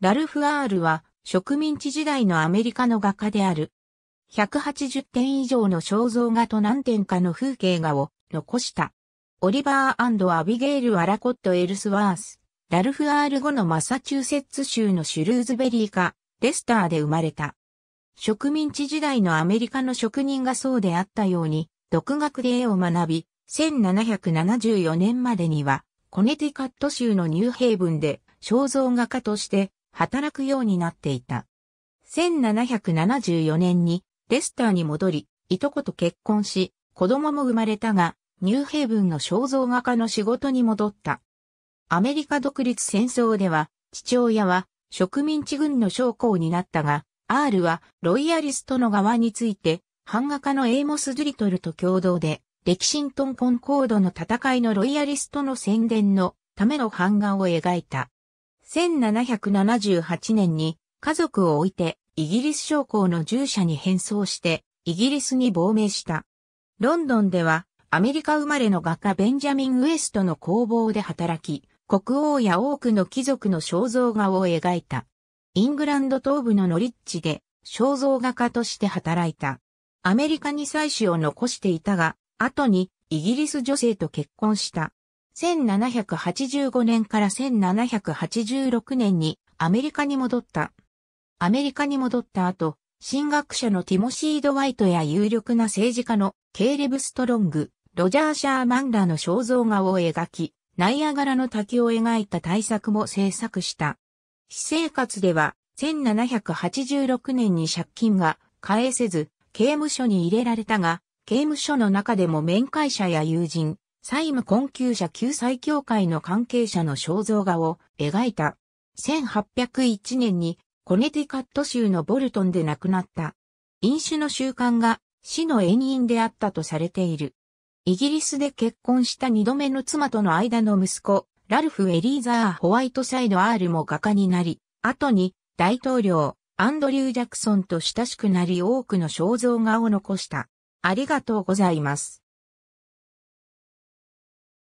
ラルフ・アールは植民地時代のアメリカの画家である。180点以上の肖像画と何点かの風景画を残した。オリバーアビゲール・アラコット・エルスワース、ラルフ・アール後のマサチューセッツ州のシュルーズベリー家、レスターで生まれた。植民地時代のアメリカの職人がそうであったように、独学で絵を学び、1774年までには、コネティカット州のニューヘイブンで肖像画家として働くようになっていた。1774年にレスターに戻り、いとこと結婚し、子供も生まれたが、ニューヘイブンの肖像画家の仕事に戻った。アメリカ独立戦争では、父親は植民地軍の将校になったが、R はロイヤリストの側について、版画家のエイモス・ドリトルと共同で、歴史ントンコンコードの戦いのロイヤリストの宣伝のための版画を描いた。1778年に家族を置いてイギリス将校の従者に変装してイギリスに亡命した。ロンドンではアメリカ生まれの画家ベンジャミン・ウエストの工房で働き、国王や多くの貴族の肖像画を描いた。イングランド東部のノリッチで肖像画家として働いた。アメリカに妻子を残していたが、後にイギリス女性と結婚した。1785年から1786年にアメリカに戻った。アメリカに戻った後、進学者のティモシー・ド・ワイトや有力な政治家のケーレブ・ストロング、ロジャー・シャーマンらの肖像画を描き、ナイアガラの滝を描いた大作も制作した。私生活では、1786年に借金が返せず、刑務所に入れられたが、刑務所の中でも面会者や友人、債務困窮者救済協会の関係者の肖像画を描いた。1801年にコネティカット州のボルトンで亡くなった。飲酒の習慣が死の遠因であったとされている。イギリスで結婚した二度目の妻との間の息子、ラルフ・エリーザー・ホワイトサイド・アールも画家になり、後に大統領、アンドリュー・ジャクソンと親しくなり多くの肖像画を残した。ありがとうございます。